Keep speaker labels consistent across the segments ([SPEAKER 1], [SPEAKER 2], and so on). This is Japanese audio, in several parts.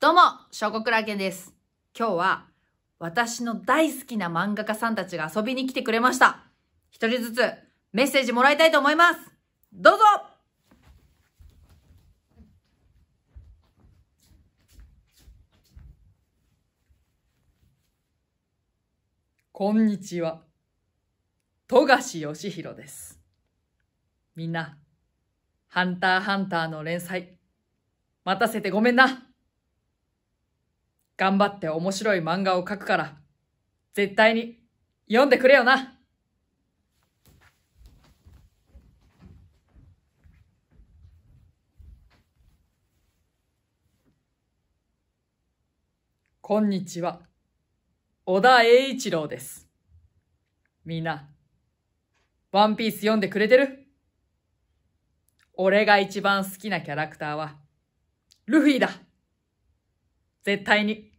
[SPEAKER 1] どうも、小国楽園です。今日は私の大好きな漫画家さんたちが遊びに来てくれました。一人ずつメッセージもらいたいと思います。どうぞこんにちは。富樫義弘です。みんな、ハンターハンターの連載、待たせてごめんな。頑張って面白い漫画を描くから、絶対に読んでくれよなこんにちは。小田栄一郎です。みんな、ワンピース読んでくれてる俺が一番好きなキャラクターは、ルフィだ絶対に。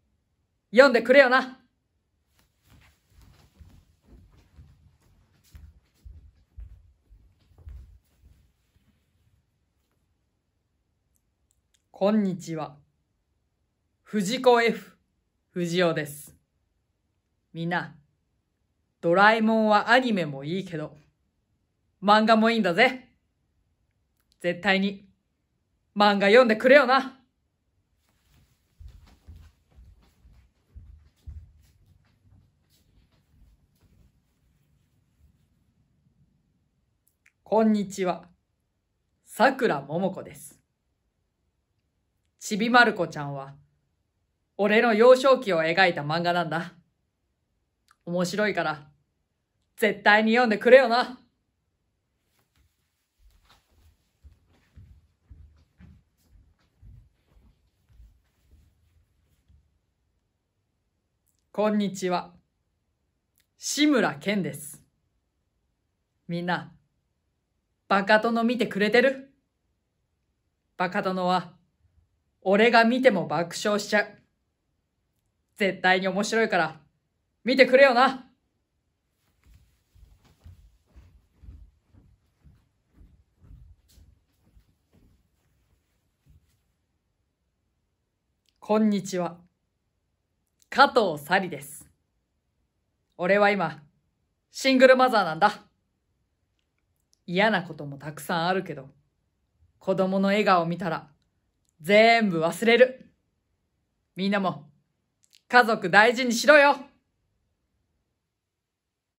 [SPEAKER 1] 読んでくれよな。こんにちは。藤子 F 藤尾です。みんな、ドラえもんはアニメもいいけど、漫画もいいんだぜ。絶対に、漫画読んでくれよな。こんにちは。さくらももこです。ちびまる子ちゃんは、俺の幼少期を描いた漫画なんだ。面白いから、絶対に読んでくれよな。こんにちは。志村けんです。みんな、バカ殿見てくれてるバカ殿は、俺が見ても爆笑しちゃう。絶対に面白いから、見てくれよなこんにちは。加藤サリです。俺は今、シングルマザーなんだ。嫌なこともたくさんあるけど、子供の笑顔見たら、全部忘れる。みんなも、家族大事にしろよ